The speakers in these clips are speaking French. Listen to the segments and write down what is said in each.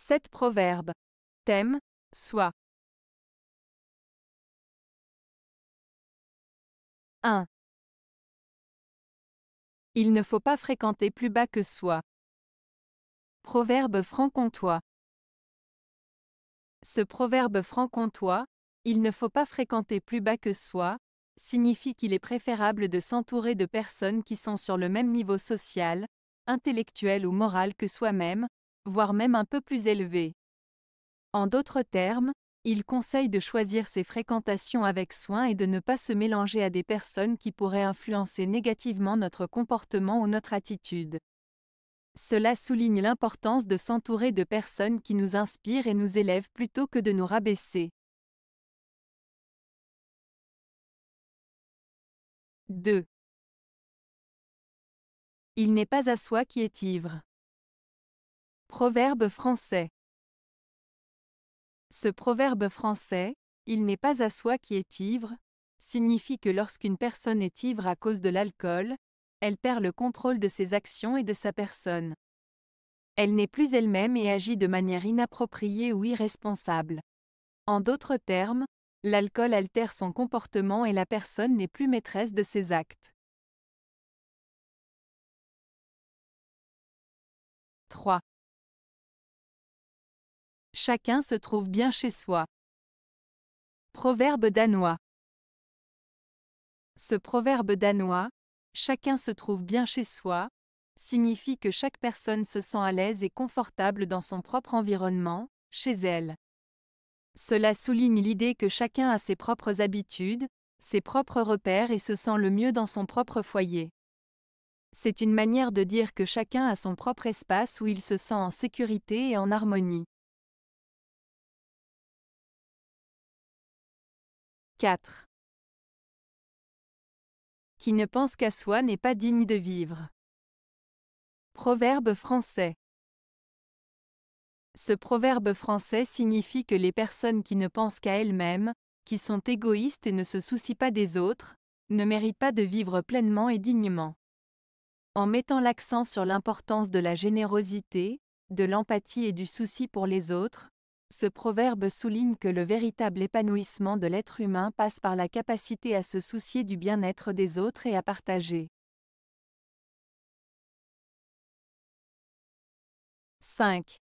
7 proverbes. Thème Soi. 1. Il ne faut pas fréquenter plus bas que soi. Proverbe franc-comtois. Ce proverbe franc-comtois, il ne faut pas fréquenter plus bas que soi, signifie qu'il est préférable de s'entourer de personnes qui sont sur le même niveau social, intellectuel ou moral que soi-même, voire même un peu plus élevé. En d'autres termes, il conseille de choisir ses fréquentations avec soin et de ne pas se mélanger à des personnes qui pourraient influencer négativement notre comportement ou notre attitude. Cela souligne l'importance de s'entourer de personnes qui nous inspirent et nous élèvent plutôt que de nous rabaisser. 2. Il n'est pas à soi qui est ivre. Proverbe français. Ce proverbe français, il n'est pas à soi qui est ivre, signifie que lorsqu'une personne est ivre à cause de l'alcool, elle perd le contrôle de ses actions et de sa personne. Elle n'est plus elle-même et agit de manière inappropriée ou irresponsable. En d'autres termes, l'alcool altère son comportement et la personne n'est plus maîtresse de ses actes. 3. Chacun se trouve bien chez soi. Proverbe danois. Ce proverbe danois, chacun se trouve bien chez soi, signifie que chaque personne se sent à l'aise et confortable dans son propre environnement, chez elle. Cela souligne l'idée que chacun a ses propres habitudes, ses propres repères et se sent le mieux dans son propre foyer. C'est une manière de dire que chacun a son propre espace où il se sent en sécurité et en harmonie. 4. Qui ne pense qu'à soi n'est pas digne de vivre. Proverbe français. Ce proverbe français signifie que les personnes qui ne pensent qu'à elles-mêmes, qui sont égoïstes et ne se soucient pas des autres, ne méritent pas de vivre pleinement et dignement. En mettant l'accent sur l'importance de la générosité, de l'empathie et du souci pour les autres, ce proverbe souligne que le véritable épanouissement de l'être humain passe par la capacité à se soucier du bien-être des autres et à partager. 5.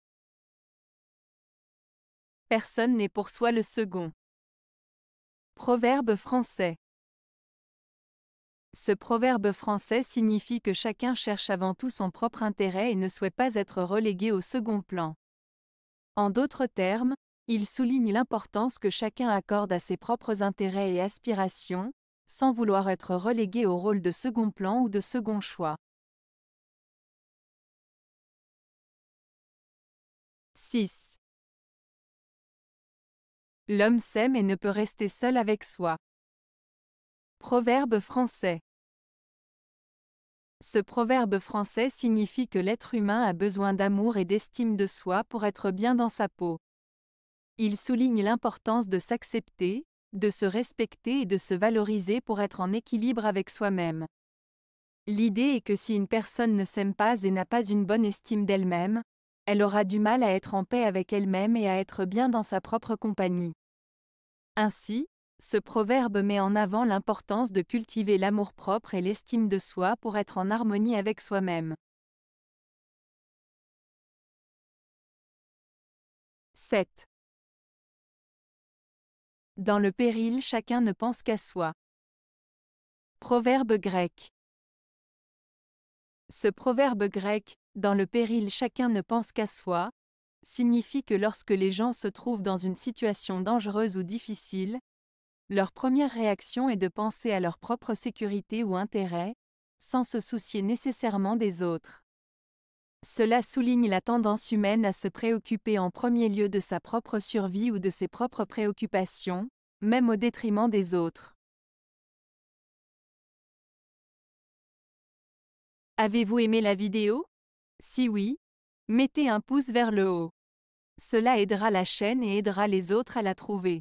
Personne n'est pour soi le second. Proverbe français. Ce proverbe français signifie que chacun cherche avant tout son propre intérêt et ne souhaite pas être relégué au second plan. En d'autres termes, il souligne l'importance que chacun accorde à ses propres intérêts et aspirations, sans vouloir être relégué au rôle de second plan ou de second choix. 6. L'homme s'aime et ne peut rester seul avec soi. Proverbe français. Ce proverbe français signifie que l'être humain a besoin d'amour et d'estime de soi pour être bien dans sa peau. Il souligne l'importance de s'accepter, de se respecter et de se valoriser pour être en équilibre avec soi-même. L'idée est que si une personne ne s'aime pas et n'a pas une bonne estime d'elle-même, elle aura du mal à être en paix avec elle-même et à être bien dans sa propre compagnie. Ainsi, ce proverbe met en avant l'importance de cultiver l'amour-propre et l'estime de soi pour être en harmonie avec soi-même. 7. Dans le péril, chacun ne pense qu'à soi. Proverbe grec. Ce proverbe grec, dans le péril chacun ne pense qu'à soi, signifie que lorsque les gens se trouvent dans une situation dangereuse ou difficile, leur première réaction est de penser à leur propre sécurité ou intérêt, sans se soucier nécessairement des autres. Cela souligne la tendance humaine à se préoccuper en premier lieu de sa propre survie ou de ses propres préoccupations, même au détriment des autres. Avez-vous aimé la vidéo Si oui, mettez un pouce vers le haut. Cela aidera la chaîne et aidera les autres à la trouver.